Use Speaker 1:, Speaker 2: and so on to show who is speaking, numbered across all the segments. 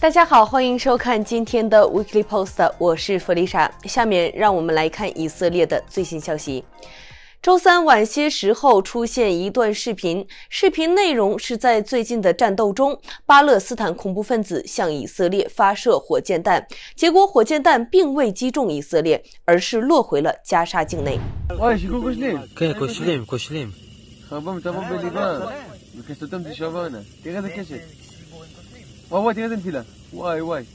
Speaker 1: 大家好，欢迎收看今天的 Weekly Post，我是弗丽莎。下面让我们来看以色列的最新消息。周三晚些时候出现一段视频，视频内容是在最近的战斗中，巴勒斯坦恐怖分子向以色列发射火箭弹，结果火箭弹并未击中以色列，而是落回了加沙境内。喂喂，今天怎么了？喂喂，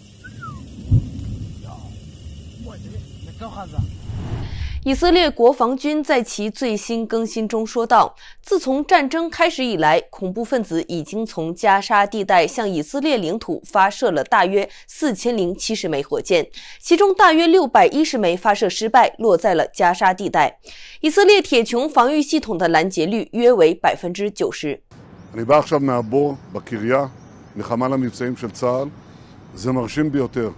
Speaker 1: 以色列国防军在其最新更新中说道：，自从战争开始以来，恐怖分子已经从加沙地带向以色列领土发射了大约四千零七十枚火箭，其中大约六百一十枚发射失败，落在了加沙地带。以色列铁穹防御系统的拦截率约为百分之九十。
Speaker 2: מחמ"ל המבצעים של צה"ל, זה מרשים ביותר.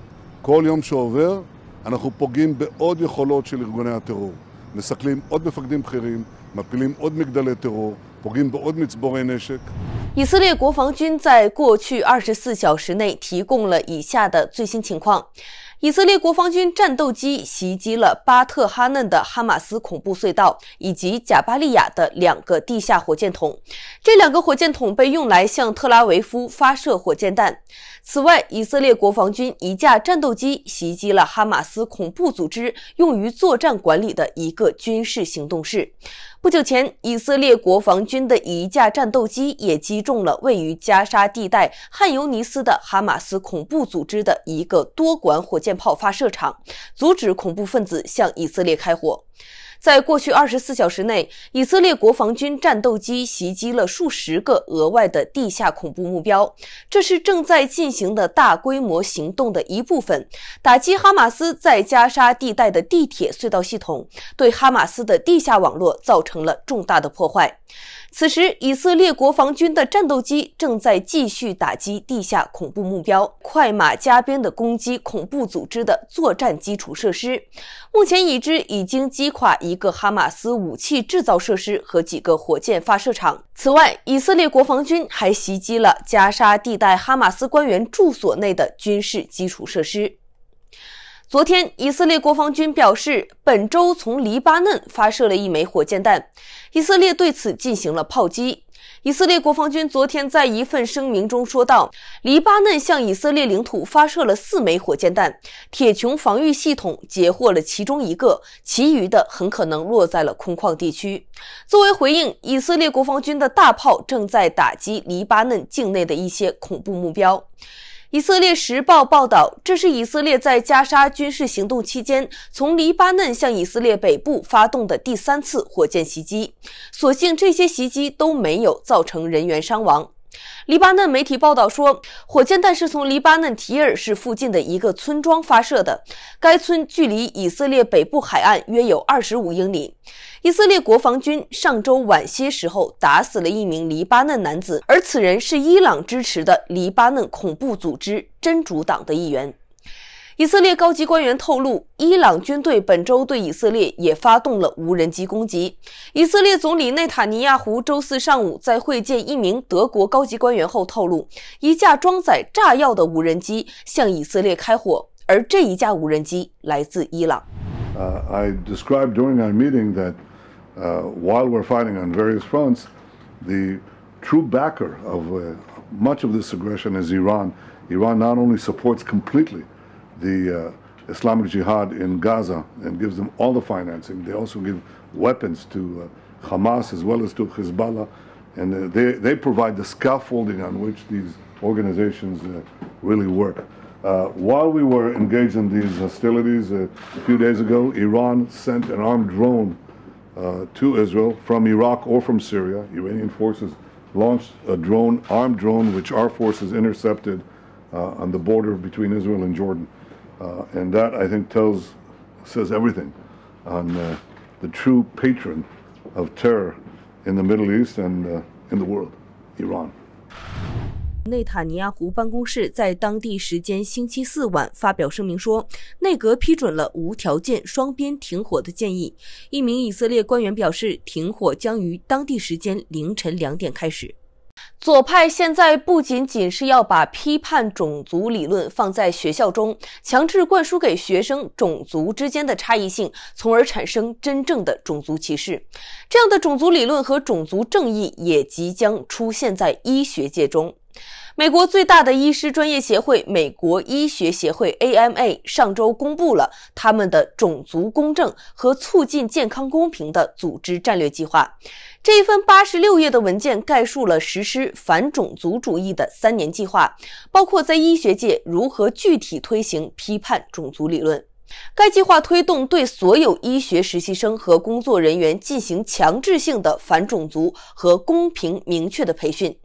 Speaker 2: כל יום שעובר אנחנו פוגעים בעוד יכולות של ארגוני הטרור. מסכלים עוד מפקדים בכירים, מפילים עוד מגדלי טרור, פוגעים בעוד מצבורי נשק.
Speaker 1: 以色列国防军在过去二十四小时内提供了以下的最新情况：以色列国防军战斗机袭击了巴特哈嫩的哈马斯恐怖隧道，以及贾巴利亚的两个地下火箭筒。这两个火箭筒被用来向特拉维夫发射火箭弹。此外，以色列国防军一架战斗机袭击了哈马斯恐怖组织用于作战管理的一个军事行动室。不久前，以色列国防军的一架战斗机也击中了位于加沙地带汉尤尼斯的哈马斯恐怖组织的一个多管火箭炮发射场，阻止恐怖分子向以色列开火。在过去二十四小时内，以色列国防军战斗机袭击了数十个额外的地下恐怖目标。这是正在进行的大规模行动的一部分，打击哈马斯在加沙地带的地铁隧道系统，对哈马斯的地下网络造成了重大的破坏。此时，以色列国防军的战斗机正在继续打击地下恐怖目标，快马加鞭地攻击恐怖组织的作战基础设施。目前已知已经击垮一个哈马斯武器制造设施和几个火箭发射场。此外，以色列国防军还袭击了加沙地带哈马斯官员住所内的军事基础设施。昨天，以色列国防军表示，本周从黎巴嫩发射了一枚火箭弹。以色列对此进行了炮击。以色列国防军昨天在一份声明中说道：“黎巴嫩向以色列领土发射了四枚火箭弹，铁穹防御系统截获了其中一个，其余的很可能落在了空旷地区。”作为回应，以色列国防军的大炮正在打击黎巴嫩境内的一些恐怖目标。以色列时报报道，这是以色列在加沙军事行动期间从黎巴嫩向以色列北部发动的第三次火箭袭击。所幸这些袭击都没有造成人员伤亡。黎巴嫩媒体报道说，火箭弹是从黎巴嫩提尔市附近的一个村庄发射的。该村距离以色列北部海岸约有25英里。以色列国防军上周晚些时候打死了一名黎巴嫩男子，而此人是伊朗支持的黎巴嫩恐怖组织真主党的一员。以色列高级官员透露，伊朗军队本周对以色列也发动了无人机攻击。以色列总理内塔尼亚胡周四上午在会见一名德国高级官员后透露，一架装载炸药的无人机向以色列开火，而这一架无人机来自伊朗。
Speaker 2: I described during our meeting that while we're fighting on various fronts, the true backer of much of this aggression is Iran. Iran not only supports completely. the uh, Islamic Jihad in Gaza and gives them all the financing. They also give weapons to uh, Hamas as well as to Hezbollah, and uh, they, they provide the scaffolding on which these organizations uh, really work. Uh, while we were engaged in these hostilities a few days ago, Iran sent an armed drone uh, to Israel from Iraq or from Syria. Iranian forces launched a drone, armed drone, which our forces intercepted uh, on the border between Israel and Jordan. 呃，and that I think tells says everything on the true patron of terror in the Middle East and in the world Iran。
Speaker 1: 内塔尼亚胡办公室在当地时间星期四晚发表声明说，内阁批准了无条件双边停火的建议，一名以色列官员表示，停火将于当地时间凌晨两点开始。左派现在不仅仅是要把批判种族理论放在学校中，强制灌输给学生种族之间的差异性，从而产生真正的种族歧视。这样的种族理论和种族正义也即将出现在医学界中。美国最大的医师专业协会——美国医学协会 （AMA） 上周公布了他们的种族公正和促进健康公平的组织战略计划。这一份八十六页的文件概述了实施反种族主义的三年计划，包括在医学界如何具体推行批判种族理论。该计划推动对所有医学实习生和工作人员进行强制性的反种族和公平明确的培训。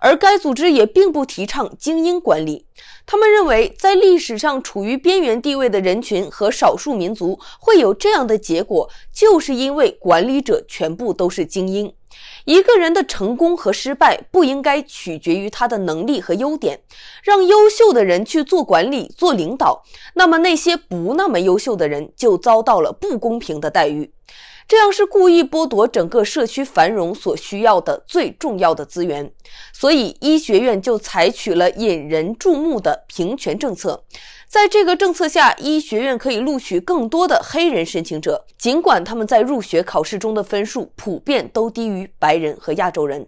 Speaker 1: 而该组织也并不提倡精英管理，他们认为，在历史上处于边缘地位的人群和少数民族会有这样的结果，就是因为管理者全部都是精英。一个人的成功和失败不应该取决于他的能力和优点，让优秀的人去做管理、做领导，那么那些不那么优秀的人就遭到了不公平的待遇。这样是故意剥夺整个社区繁荣所需要的最重要的资源，所以医学院就采取了引人注目的平权政策。在这个政策下，医学院可以录取更多的黑人申请者，尽管他们在入学考试中的分数普遍都低于白人和亚洲人。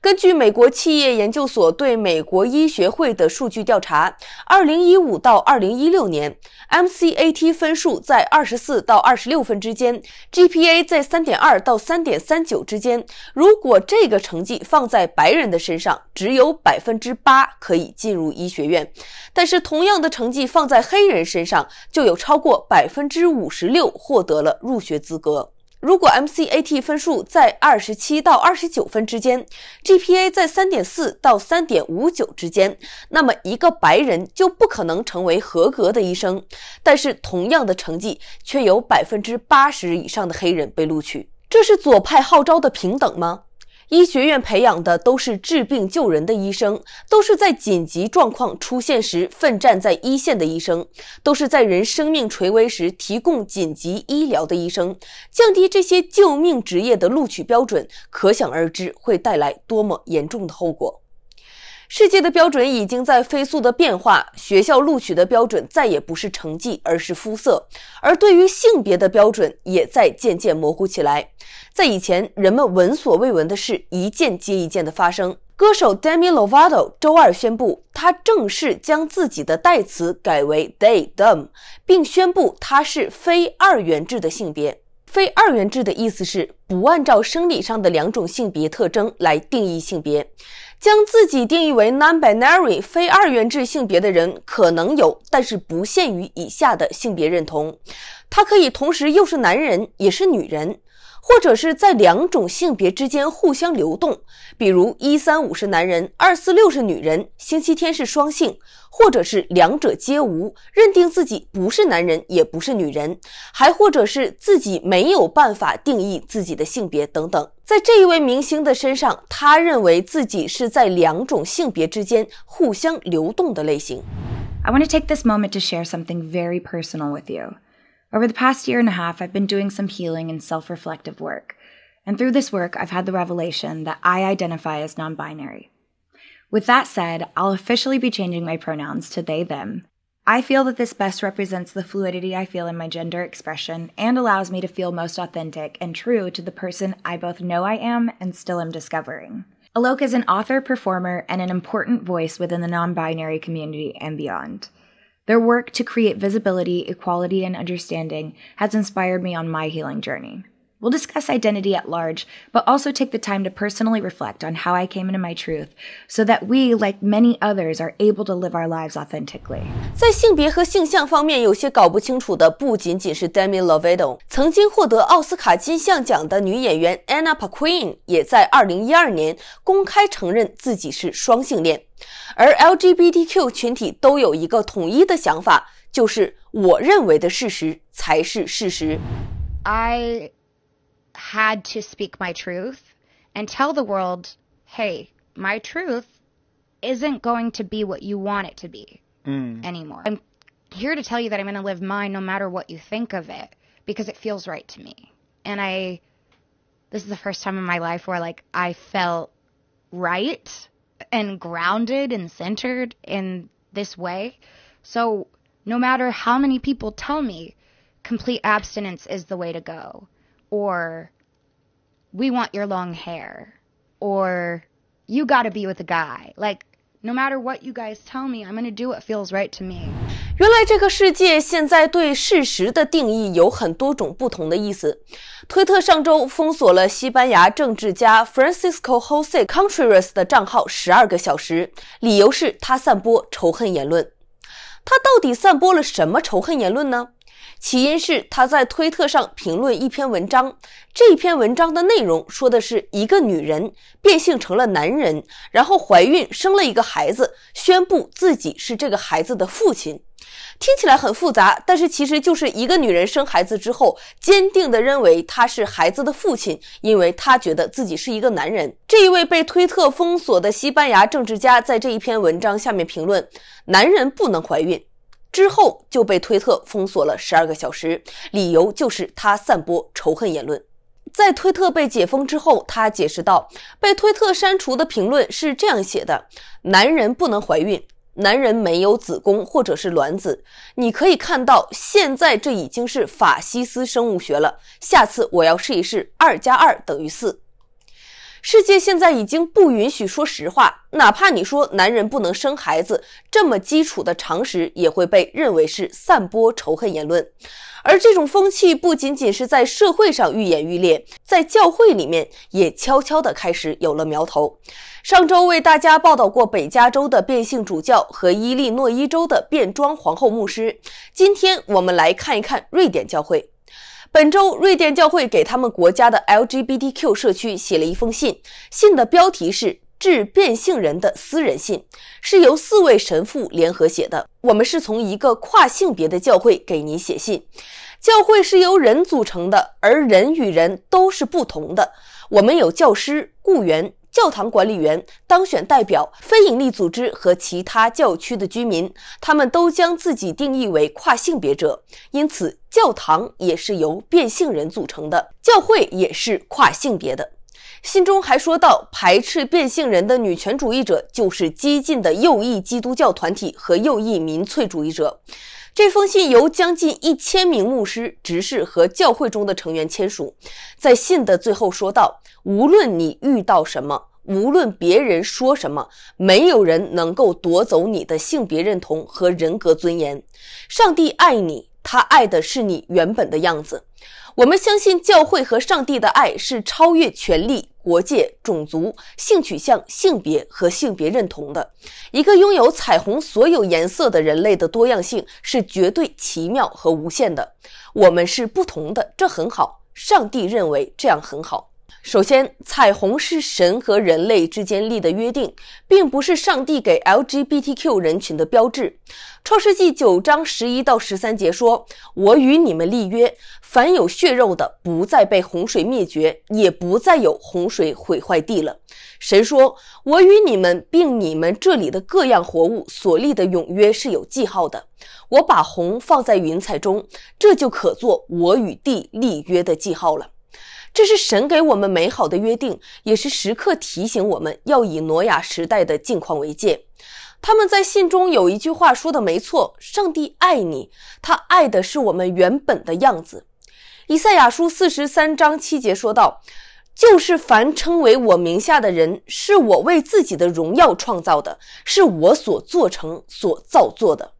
Speaker 1: 根据美国企业研究所对美国医学会的数据调查，2015到2016年，MCAT 分数在24到26分之间，GPA 在3.2到3.39之间。如果这个成绩放在白人的身上，只有百分之八可以进入医学院；但是同样的成绩放在黑人身上，就有超过百分之五十六获得了入学资格。如果 MCAT 分数在二十七到二十九分之间，GPA 在三点四到三点五九之间，那么一个白人就不可能成为合格的医生。但是同样的成绩，却有百分之八十以上的黑人被录取。这是左派号召的平等吗？医学院培养的都是治病救人的医生，都是在紧急状况出现时奋战在一线的医生，都是在人生命垂危时提供紧急医疗的医生。降低这些救命职业的录取标准，可想而知会带来多么严重的后果。世界的标准已经在飞速的变化，学校录取的标准再也不是成绩，而是肤色，而对于性别的标准也在渐渐模糊起来。在以前人们闻所未闻的事，一件接一件的发生。歌手 Demi Lovato 周二宣布，他正式将自己的代词改为 they them，并宣布他是非二元制的性别。非二元制的意思是不按照生理上的两种性别特征来定义性别。将自己定义为 non-binary 非二元制性别的人可能有，但是不限于以下的性别认同。他可以同时又是男人也是女人。或者是在两种性别之间互相流动比如一三五是男人二四六是女人星期天是双性或者是两者皆无认定自己不是男人也不是女人还或者是自己没有办法定义自己的性别等等在这一位明星的身上他认为自己是在两种性别之间互相流动的类型 i want to take this moment to share something very personal with you Over the past year and a half, I've been doing some healing and self reflective work. And through this work, I've had the revelation that I identify as non binary. With that said, I'll officially be changing my pronouns to they, them. I feel that this best represents the fluidity I feel in my gender expression and allows me to feel most authentic and true to the person I both know I am and still am discovering. Alok is an author, performer, and an important voice within the non binary community and beyond. Their work to create visibility, equality, and understanding has inspired me on my healing journey. We'll discuss identity at large, but also take the time to personally reflect on how I came into my truth so that we, like many others, are able to live our lives authentically. 在性别和性向方面有些搞不清楚的不仅仅是 Demi Lovato，曾经获得奥斯卡金像奖的女演员 Anna Paquin 也在2012年公开承认自己是双性恋。而 LGBTQ 群体都有一个统一的想法，就是我认为的事实才是事实。I had to speak my truth and tell the world, hey, my truth isn't going to be what you want it to be mm. anymore. I'm here to tell you that I'm going to live mine no matter what you think of it because it feels right to me. And I, this is the first time in my life where like I felt right and grounded and centered in this way. So, no matter how many people tell me complete abstinence is the way to go, or we want your long hair, or you got to be with a guy, like, no matter what you guys tell me, I'm going to do what feels right to me. 原来这个世界现在对事实的定义有很多种不同的意思。推特上周封锁了西班牙政治家 Francisco Jose Contreras 的账号十二个小时，理由是他散播仇恨言论。他到底散播了什么仇恨言论呢？起因是他在推特上评论一篇文章，这篇文章的内容说的是一个女人变性成了男人，然后怀孕生了一个孩子，宣布自己是这个孩子的父亲。听起来很复杂，但是其实就是一个女人生孩子之后，坚定的认为他是孩子的父亲，因为他觉得自己是一个男人。这一位被推特封锁的西班牙政治家在这一篇文章下面评论：“男人不能怀孕”，之后就被推特封锁了十二个小时，理由就是他散播仇恨言论。在推特被解封之后，他解释道：“被推特删除的评论是这样写的：“男人不能怀孕。”男人没有子宫或者是卵子，你可以看到，现在这已经是法西斯生物学了。下次我要试一试，二加二等于四。世界现在已经不允许说实话，哪怕你说男人不能生孩子，这么基础的常识也会被认为是散播仇恨言论。而这种风气不仅仅是在社会上愈演愈烈，在教会里面也悄悄地开始有了苗头。上周为大家报道过北加州的变性主教和伊利诺伊州的变装皇后牧师，今天我们来看一看瑞典教会。本周，瑞典教会给他们国家的 LGBTQ 社区写了一封信。信的标题是“致变性人的私人信”，是由四位神父联合写的。我们是从一个跨性别的教会给您写信。教会是由人组成的，而人与人都是不同的。我们有教师、雇员。教堂管理员、当选代表、非营利组织和其他教区的居民，他们都将自己定义为跨性别者，因此教堂也是由变性人组成的，教会也是跨性别的。信中还说到，排斥变性人的女权主义者就是激进的右翼基督教团体和右翼民粹主义者。这封信由将近一千名牧师、执事和教会中的成员签署。在信的最后说道：“无论你遇到什么，无论别人说什么，没有人能够夺走你的性别认同和人格尊严。上帝爱你，他爱的是你原本的样子。”我们相信教会和上帝的爱是超越权力、国界、种族、性取向、性别和性别认同的。一个拥有彩虹所有颜色的人类的多样性是绝对奇妙和无限的。我们是不同的，这很好。上帝认为这样很好。首先，彩虹是神和人类之间立的约定，并不是上帝给 LGBTQ 人群的标志。创世纪九章十一到十三节说：“我与你们立约，凡有血肉的不再被洪水灭绝，也不再有洪水毁坏地了。神说，我与你们并你们这里的各样活物所立的永约是有记号的。我把红放在云彩中，这就可做我与地立约的记号了。”这是神给我们美好的约定，也是时刻提醒我们要以挪亚时代的境况为戒。他们在信中有一句话说的没错：“上帝爱你，他爱的是我们原本的样子。”以赛亚书四十三章七节说道：“就是凡称为我名下的人，是我为自己的荣耀创造的，是我所做成、所造作的。”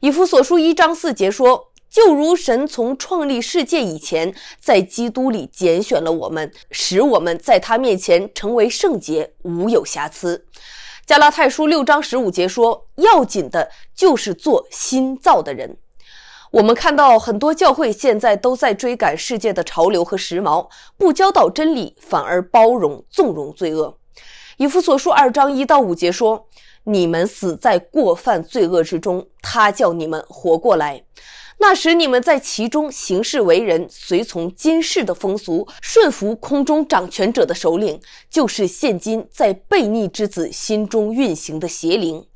Speaker 1: 以弗所书一章四节说。就如神从创立世界以前，在基督里拣选了我们，使我们在他面前成为圣洁，无有瑕疵。加拉太书六章十五节说：“要紧的就是做新造的人。”我们看到很多教会现在都在追赶世界的潮流和时髦，不教导真理，反而包容纵容罪恶。以弗所书二章一到五节说：“你们死在过犯罪恶之中，他叫你们活过来。”那时你们在其中行事为人，随从今世的风俗，顺服空中掌权者的首领，就是现今在悖逆之子心中运行的邪灵。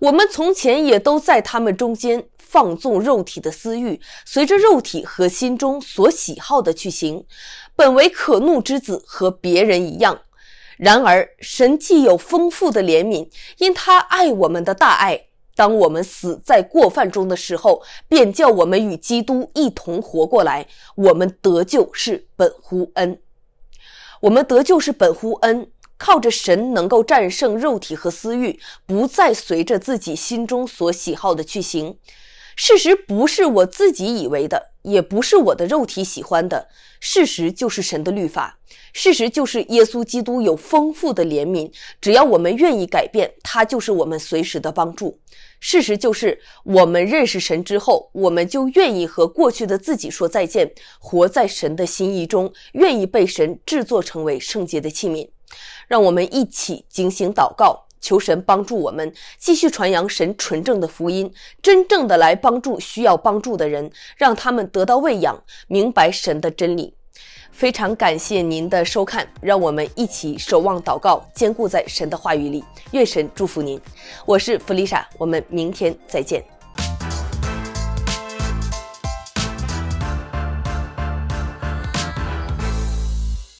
Speaker 1: 我们从前也都在他们中间放纵肉体的私欲，随着肉体和心中所喜好的去行，本为可怒之子，和别人一样。然而神既有丰富的怜悯，因他爱我们的大爱。当我们死在过犯中的时候，便叫我们与基督一同活过来。我们得救是本乎恩，我们得救是本乎恩，靠着神能够战胜肉体和私欲，不再随着自己心中所喜好的去行。事实不是我自己以为的，也不是我的肉体喜欢的。事实就是神的律法，事实就是耶稣基督有丰富的怜悯。只要我们愿意改变，他就是我们随时的帮助。事实就是我们认识神之后，我们就愿意和过去的自己说再见，活在神的心意中，愿意被神制作成为圣洁的器皿。让我们一起警醒祷告。求神帮助我们继续传扬神纯正的福音，真正的来帮助需要帮助的人，让他们得到喂养，明白神的真理。非常感谢您的收看，让我们一起守望祷告，坚固在神的话语里。愿神祝福您，我是弗丽莎，我们明天再见。